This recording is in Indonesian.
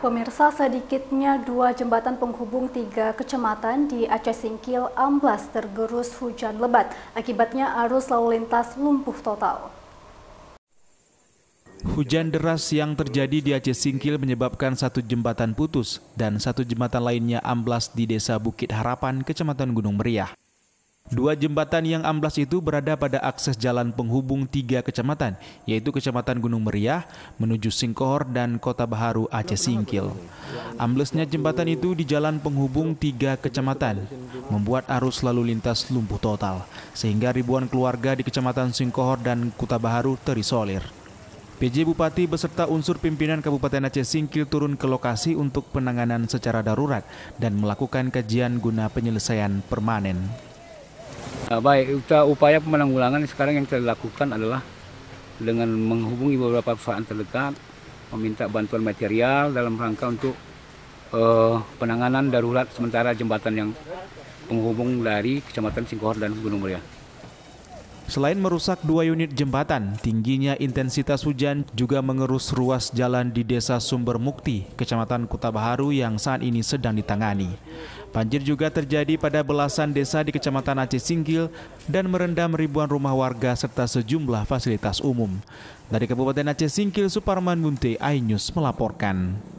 Pemirsa sedikitnya dua jembatan penghubung tiga kecamatan di Aceh Singkil amblas tergerus hujan lebat. Akibatnya arus lalu lintas lumpuh total. Hujan deras yang terjadi di Aceh Singkil menyebabkan satu jembatan putus dan satu jembatan lainnya amblas di Desa Bukit Harapan, Kecamatan Gunung Meriah. Dua jembatan yang amblas itu berada pada akses jalan penghubung tiga kecamatan, yaitu Kecamatan Gunung Meriah menuju Singkohor dan Kota Baharu Aceh Singkil. Amblasnya jembatan itu di jalan penghubung tiga kecamatan, membuat arus lalu lintas lumpuh total, sehingga ribuan keluarga di Kecamatan Singkohor dan Kota Baharu terisolir. PJ Bupati beserta unsur pimpinan Kabupaten Aceh Singkil turun ke lokasi untuk penanganan secara darurat dan melakukan kajian guna penyelesaian permanen. Nah, baik, upaya penanggulangan sekarang yang kita lakukan adalah dengan menghubungi beberapa perusahaan terdekat, meminta bantuan material dalam rangka untuk uh, penanganan darurat sementara jembatan yang penghubung dari Kecamatan Singkohor dan Gunung Muria. Selain merusak dua unit jembatan, tingginya intensitas hujan juga mengerus ruas jalan di Desa Sumber Mukti, Kecamatan Kuta Baharu yang saat ini sedang ditangani. Banjir juga terjadi pada belasan desa di Kecamatan Aceh Singkil dan merendam ribuan rumah warga serta sejumlah fasilitas umum. Dari Kabupaten Aceh Singkil, Suparman Munte, iNews melaporkan.